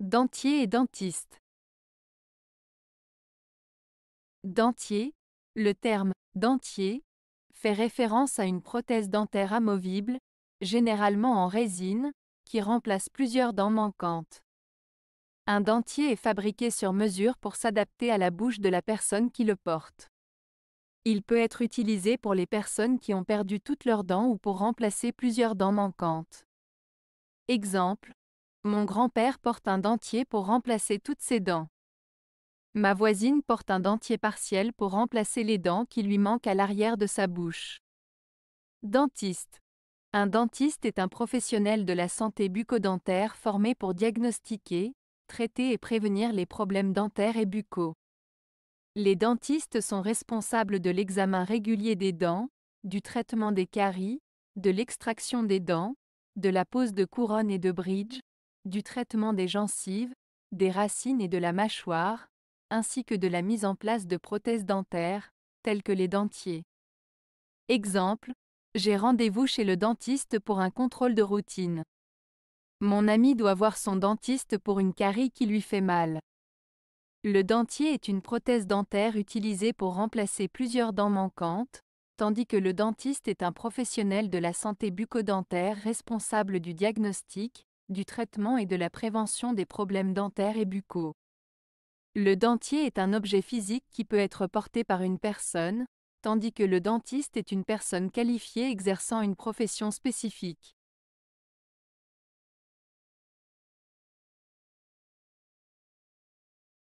Dentier et dentiste. Dentier. Le terme dentier fait référence à une prothèse dentaire amovible, généralement en résine, qui remplace plusieurs dents manquantes. Un dentier est fabriqué sur mesure pour s'adapter à la bouche de la personne qui le porte. Il peut être utilisé pour les personnes qui ont perdu toutes leurs dents ou pour remplacer plusieurs dents manquantes. Exemple mon grand-père porte un dentier pour remplacer toutes ses dents. Ma voisine porte un dentier partiel pour remplacer les dents qui lui manquent à l'arrière de sa bouche. Dentiste. Un dentiste est un professionnel de la santé bucco-dentaire formé pour diagnostiquer, traiter et prévenir les problèmes dentaires et buccaux. Les dentistes sont responsables de l'examen régulier des dents, du traitement des caries, de l'extraction des dents, de la pose de couronne et de bridge, du traitement des gencives, des racines et de la mâchoire, ainsi que de la mise en place de prothèses dentaires, telles que les dentiers. Exemple, j'ai rendez-vous chez le dentiste pour un contrôle de routine. Mon ami doit voir son dentiste pour une carie qui lui fait mal. Le dentier est une prothèse dentaire utilisée pour remplacer plusieurs dents manquantes, tandis que le dentiste est un professionnel de la santé bucco responsable du diagnostic, du traitement et de la prévention des problèmes dentaires et buccaux. Le dentier est un objet physique qui peut être porté par une personne, tandis que le dentiste est une personne qualifiée exerçant une profession spécifique.